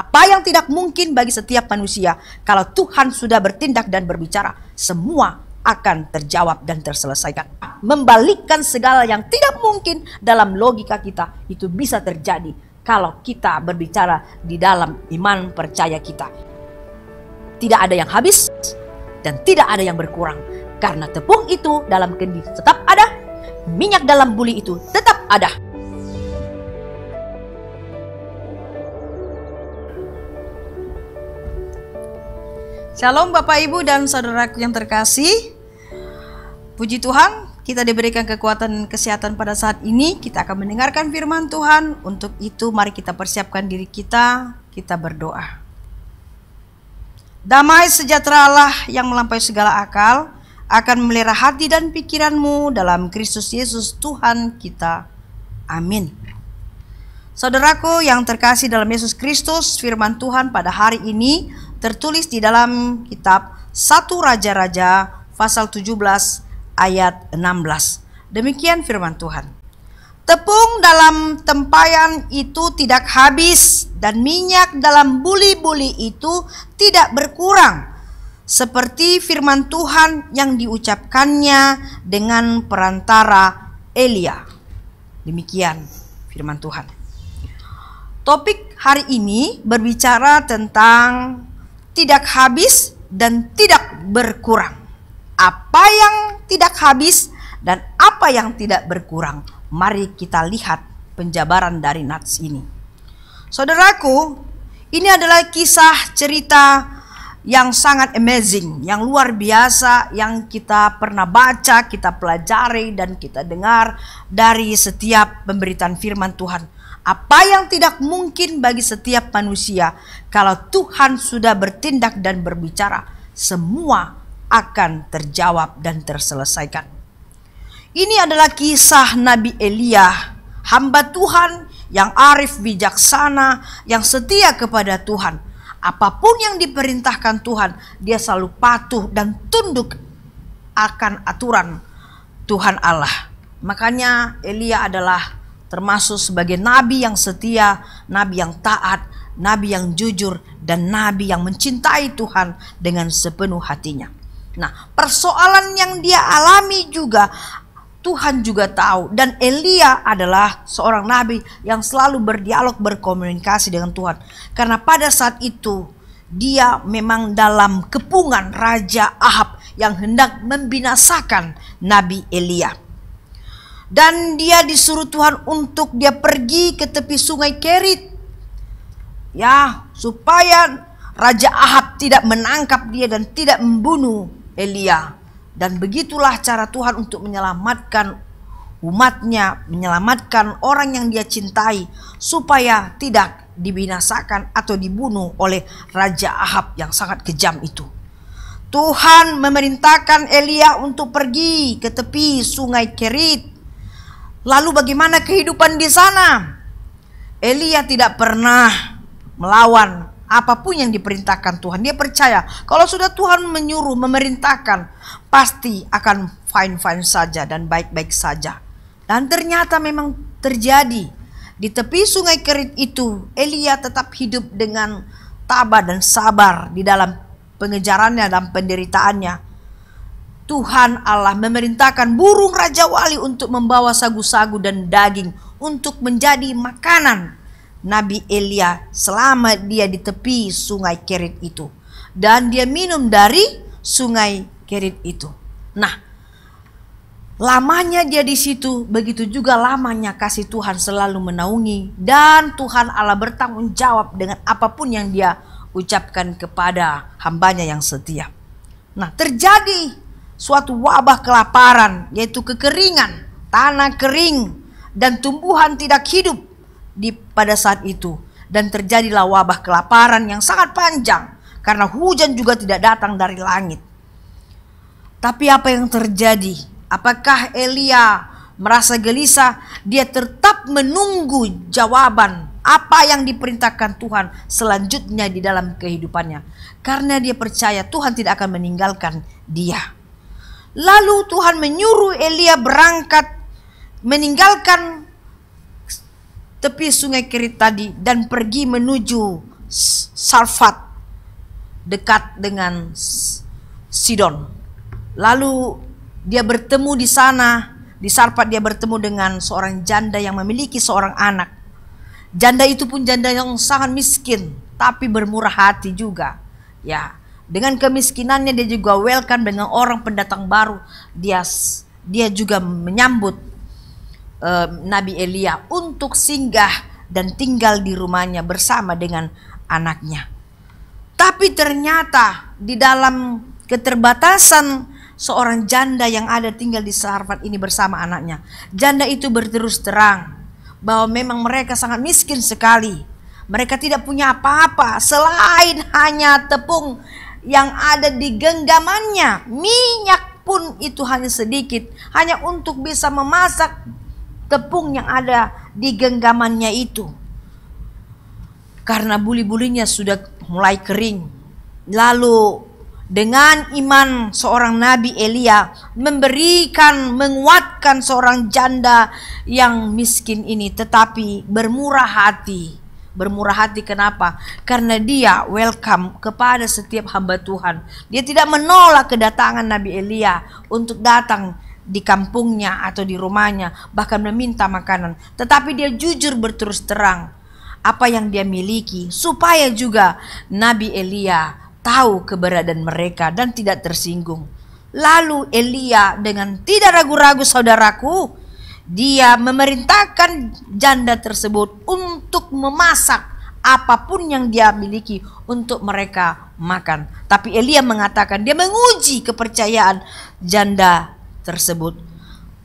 Apa yang tidak mungkin bagi setiap manusia kalau Tuhan sudah bertindak dan berbicara, semua akan terjawab dan terselesaikan. Membalikkan segala yang tidak mungkin dalam logika kita itu bisa terjadi kalau kita berbicara di dalam iman percaya kita. Tidak ada yang habis dan tidak ada yang berkurang karena tepung itu dalam kendi tetap ada, minyak dalam buli itu tetap ada. Shalom Bapak Ibu dan Saudaraku yang terkasih. Puji Tuhan, kita diberikan kekuatan dan kesehatan pada saat ini. Kita akan mendengarkan firman Tuhan. Untuk itu mari kita persiapkan diri kita, kita berdoa. Damai sejahtera Allah yang melampaui segala akal akan melera hati dan pikiranmu dalam Kristus Yesus Tuhan kita. Amin. Saudaraku yang terkasih dalam Yesus Kristus, firman Tuhan pada hari ini tertulis di dalam kitab 1 Raja-Raja pasal 17 ayat 16. Demikian firman Tuhan. Tepung dalam tempayan itu tidak habis dan minyak dalam buli-buli itu tidak berkurang. Seperti firman Tuhan yang diucapkannya dengan perantara Elia. Demikian firman Tuhan. Topik hari ini berbicara tentang tidak habis dan tidak berkurang. Apa yang tidak habis dan apa yang tidak berkurang. Mari kita lihat penjabaran dari nats ini. Saudaraku, ini adalah kisah cerita yang sangat amazing, yang luar biasa yang kita pernah baca, kita pelajari dan kita dengar dari setiap pemberitaan firman Tuhan apa yang tidak mungkin bagi setiap manusia. Kalau Tuhan sudah bertindak dan berbicara, semua akan terjawab dan terselesaikan. Ini adalah kisah Nabi Elia, hamba Tuhan yang arif bijaksana, yang setia kepada Tuhan. Apapun yang diperintahkan Tuhan, dia selalu patuh dan tunduk akan aturan Tuhan Allah. Makanya Elia adalah termasuk sebagai nabi yang setia, nabi yang taat, nabi yang jujur, dan nabi yang mencintai Tuhan dengan sepenuh hatinya. Nah, persoalan yang dia alami juga Tuhan juga tahu dan Elia adalah seorang nabi yang selalu berdialog berkomunikasi dengan Tuhan. Karena pada saat itu dia memang dalam kepungan Raja Ahab yang hendak membinasakan Nabi Elia. Dan dia disuruh Tuhan untuk dia pergi ke tepi sungai Kerit. Ya, supaya Raja Ahab tidak menangkap dia dan tidak membunuh Elia. Dan begitulah cara Tuhan untuk menyelamatkan umatnya, menyelamatkan orang yang dia cintai supaya tidak dibinasakan atau dibunuh oleh Raja Ahab yang sangat kejam itu. Tuhan memerintahkan Elia untuk pergi ke tepi sungai Kerit Lalu bagaimana kehidupan di sana? Elia tidak pernah melawan apapun yang diperintahkan Tuhan. Dia percaya kalau sudah Tuhan menyuruh, memerintahkan, pasti akan fine-fine saja dan baik-baik saja. Dan ternyata memang terjadi. Di tepi sungai Kerit itu, Elia tetap hidup dengan tabah dan sabar di dalam pengejarannya dan penderitaannya. Tuhan Allah memerintahkan burung Raja Wali untuk membawa sagu-sagu dan daging untuk menjadi makanan Nabi Elia selama dia di tepi sungai Kerit itu. Dan dia minum dari sungai Kerit itu. Nah, lamanya dia di situ, begitu juga lamanya kasih Tuhan selalu menaungi. Dan Tuhan Allah bertanggung jawab dengan apapun yang dia ucapkan kepada hambanya yang setia. Nah terjadi suatu wabah kelaparan yaitu kekeringan, tanah kering dan tumbuhan tidak hidup di pada saat itu dan terjadilah wabah kelaparan yang sangat panjang karena hujan juga tidak datang dari langit. Tapi apa yang terjadi? Apakah Elia merasa gelisah? Dia tetap menunggu jawaban apa yang diperintahkan Tuhan selanjutnya di dalam kehidupannya. Karena dia percaya Tuhan tidak akan meninggalkan dia. Lalu Tuhan menyuruh Elia berangkat meninggalkan tepi sungai Kerit tadi dan pergi menuju Sarfat dekat dengan Sidon. Lalu dia bertemu di sana, di Sarfat dia bertemu dengan seorang janda yang memiliki seorang anak. Janda itu pun janda yang sangat miskin tapi bermurah hati juga. Ya, dengan kemiskinannya dia juga welcome dengan orang pendatang baru. Dia dia juga menyambut uh, Nabi Elia untuk singgah dan tinggal di rumahnya bersama dengan anaknya. Tapi ternyata di dalam keterbatasan seorang janda yang ada tinggal di Sarfat ini bersama anaknya. Janda itu berterus terang bahwa memang mereka sangat miskin sekali. Mereka tidak punya apa-apa selain hanya tepung yang ada di genggamannya. Minyak pun itu hanya sedikit, hanya untuk bisa memasak tepung yang ada di genggamannya itu. Karena buli-bulinya sudah mulai kering. Lalu dengan iman seorang Nabi Elia memberikan menguatkan seorang janda yang miskin ini tetapi bermurah hati bermurah hati kenapa? Karena dia welcome kepada setiap hamba Tuhan. Dia tidak menolak kedatangan Nabi Elia untuk datang di kampungnya atau di rumahnya, bahkan meminta makanan. Tetapi dia jujur berterus terang apa yang dia miliki supaya juga Nabi Elia tahu keberadaan mereka dan tidak tersinggung. Lalu Elia dengan tidak ragu-ragu saudaraku dia memerintahkan janda tersebut untuk memasak apapun yang dia miliki untuk mereka makan. Tapi Elia mengatakan dia menguji kepercayaan janda tersebut.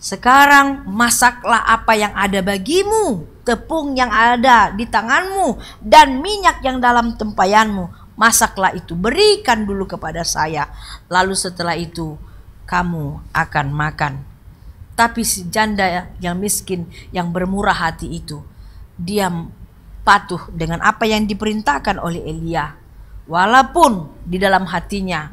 Sekarang masaklah apa yang ada bagimu, tepung yang ada di tanganmu, dan minyak yang dalam tempayanmu. Masaklah itu, berikan dulu kepada saya. Lalu setelah itu kamu akan makan. Tapi si janda yang miskin, yang bermurah hati itu, dia patuh dengan apa yang diperintahkan oleh Elia. Walaupun di dalam hatinya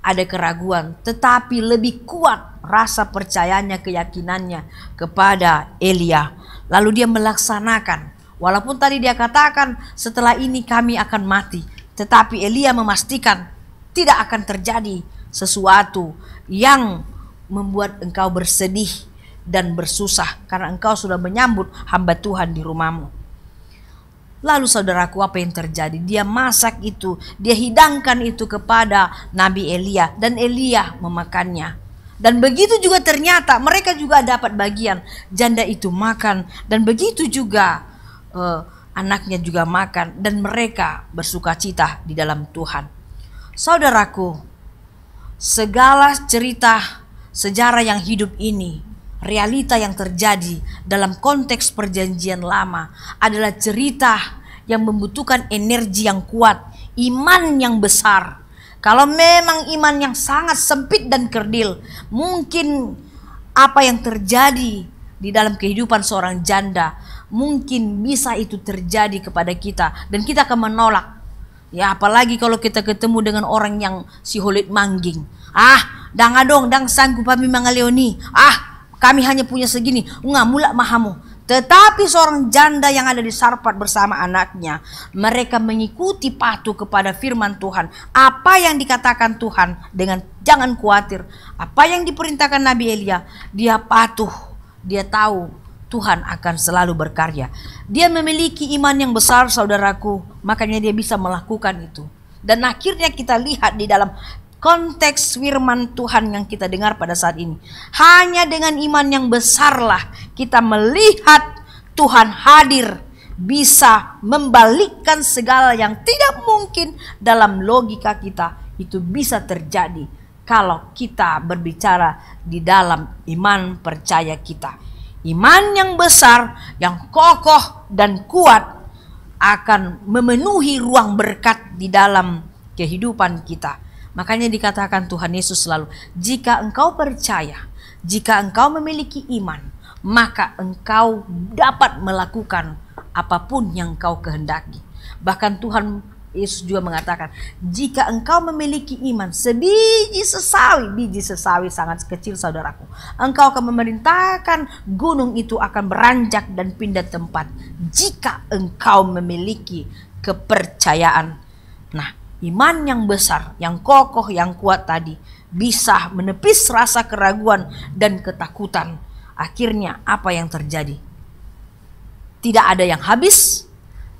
ada keraguan, tetapi lebih kuat rasa percayanya, keyakinannya kepada Elia. Lalu dia melaksanakan. Walaupun tadi dia katakan setelah ini kami akan mati, tetapi Elia memastikan tidak akan terjadi sesuatu yang membuat engkau bersedih dan bersusah karena engkau sudah menyambut hamba Tuhan di rumahmu. Lalu saudaraku apa yang terjadi? Dia masak itu, dia hidangkan itu kepada Nabi Elia dan Elia memakannya. Dan begitu juga ternyata mereka juga dapat bagian janda itu makan dan begitu juga eh, anaknya juga makan dan mereka bersuka cita di dalam Tuhan. Saudaraku, segala cerita sejarah yang hidup ini, realita yang terjadi dalam konteks Perjanjian Lama adalah cerita yang membutuhkan energi yang kuat, iman yang besar. Kalau memang iman yang sangat sempit dan kerdil, mungkin apa yang terjadi di dalam kehidupan seorang janda mungkin bisa itu terjadi kepada kita dan kita akan menolak. Ya apalagi kalau kita ketemu dengan orang yang si holit mangging. Ah, dang adong dang sanggup kami mengalio ni. Ah, kami hanya punya segini. Enggak mula mahamu. Tetapi seorang janda yang ada di Sarpat bersama anaknya, mereka mengikuti patuh kepada firman Tuhan. Apa yang dikatakan Tuhan dengan jangan khawatir. Apa yang diperintahkan Nabi Elia, dia patuh. Dia tahu Tuhan akan selalu berkarya. Dia memiliki iman yang besar saudaraku, makanya dia bisa melakukan itu. Dan akhirnya kita lihat di dalam konteks firman Tuhan yang kita dengar pada saat ini. Hanya dengan iman yang besarlah kita melihat Tuhan hadir bisa membalikkan segala yang tidak mungkin dalam logika kita itu bisa terjadi kalau kita berbicara di dalam iman percaya kita. Iman yang besar, yang kokoh dan kuat akan memenuhi ruang berkat di dalam kehidupan kita Makanya dikatakan Tuhan Yesus selalu, jika engkau percaya, jika engkau memiliki iman, maka engkau dapat melakukan apapun yang engkau kehendaki. Bahkan Tuhan Yesus juga mengatakan, jika engkau memiliki iman sebiji sesawi, biji sesawi sangat kecil saudaraku. Engkau akan memerintahkan gunung itu akan beranjak dan pindah tempat. Jika engkau memiliki kepercayaan. Nah, Iman yang besar, yang kokoh, yang kuat tadi bisa menepis rasa keraguan dan ketakutan. Akhirnya apa yang terjadi? Tidak ada yang habis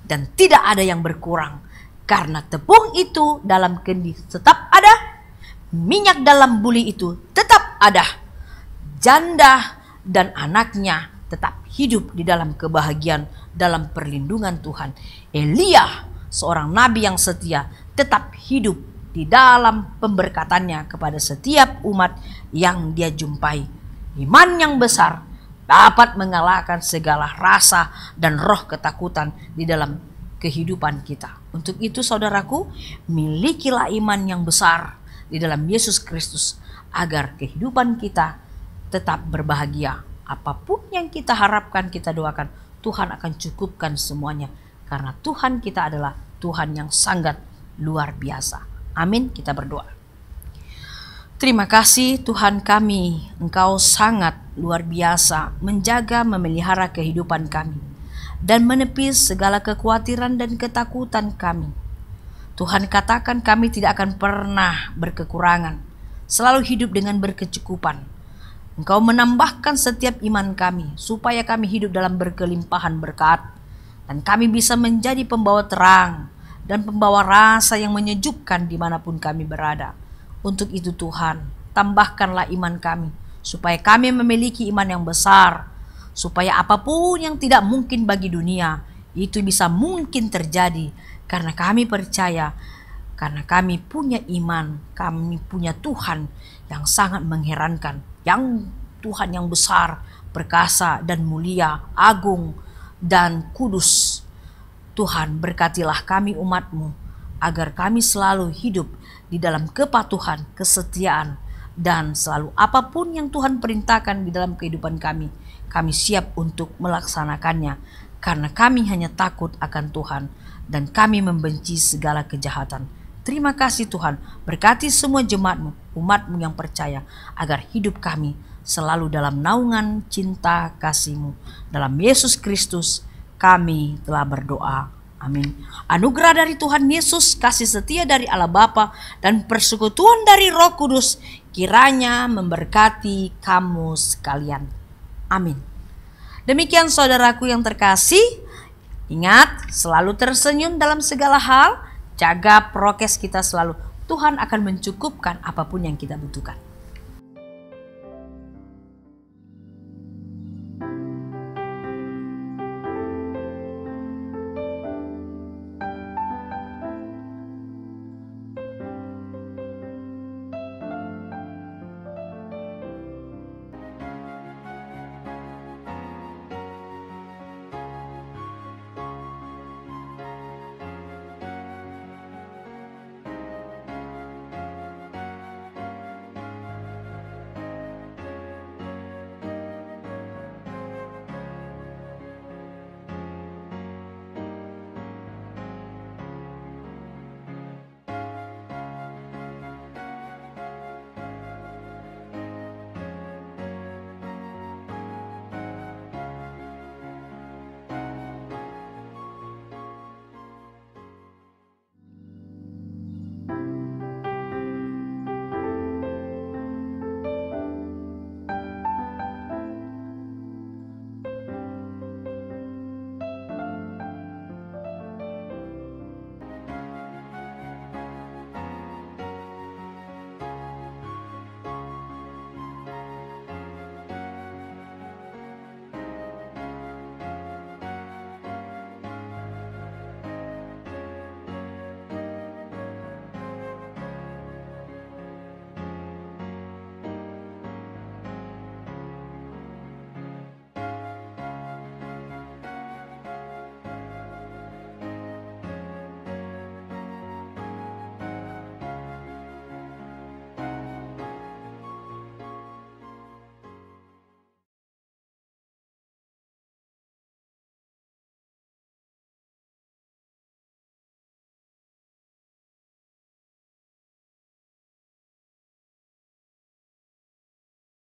dan tidak ada yang berkurang. Karena tepung itu dalam kendi tetap ada, minyak dalam buli itu tetap ada. Janda dan anaknya tetap hidup di dalam kebahagiaan dalam perlindungan Tuhan. Elia seorang nabi yang setia tetap hidup di dalam pemberkatannya kepada setiap umat yang dia jumpai. Iman yang besar dapat mengalahkan segala rasa dan roh ketakutan di dalam kehidupan kita. Untuk itu saudaraku, milikilah iman yang besar di dalam Yesus Kristus agar kehidupan kita tetap berbahagia. Apapun yang kita harapkan, kita doakan, Tuhan akan cukupkan semuanya karena Tuhan kita adalah Tuhan yang sangat luar biasa. Amin, kita berdoa. Terima kasih Tuhan kami, Engkau sangat luar biasa menjaga memelihara kehidupan kami dan menepis segala kekhawatiran dan ketakutan kami. Tuhan katakan kami tidak akan pernah berkekurangan, selalu hidup dengan berkecukupan. Engkau menambahkan setiap iman kami supaya kami hidup dalam berkelimpahan berkat dan kami bisa menjadi pembawa terang dan pembawa rasa yang menyejukkan dimanapun kami berada. Untuk itu Tuhan, tambahkanlah iman kami, supaya kami memiliki iman yang besar, supaya apapun yang tidak mungkin bagi dunia, itu bisa mungkin terjadi, karena kami percaya, karena kami punya iman, kami punya Tuhan yang sangat mengherankan, yang Tuhan yang besar, perkasa dan mulia, agung, dan kudus. Tuhan berkatilah kami umatmu, agar kami selalu hidup di dalam kepatuhan, kesetiaan, dan selalu apapun yang Tuhan perintahkan di dalam kehidupan kami, kami siap untuk melaksanakannya, karena kami hanya takut akan Tuhan, dan kami membenci segala kejahatan. Terima kasih Tuhan, berkati semua jemaatmu, umatmu yang percaya, agar hidup kami selalu dalam naungan cinta kasihmu. Dalam Yesus Kristus kami telah berdoa. Amin. Anugerah dari Tuhan Yesus, kasih setia dari Allah Bapa dan persekutuan dari Roh Kudus kiranya memberkati kamu sekalian. Amin. Demikian saudaraku yang terkasih, ingat selalu tersenyum dalam segala hal, jaga prokes kita selalu. Tuhan akan mencukupkan apapun yang kita butuhkan.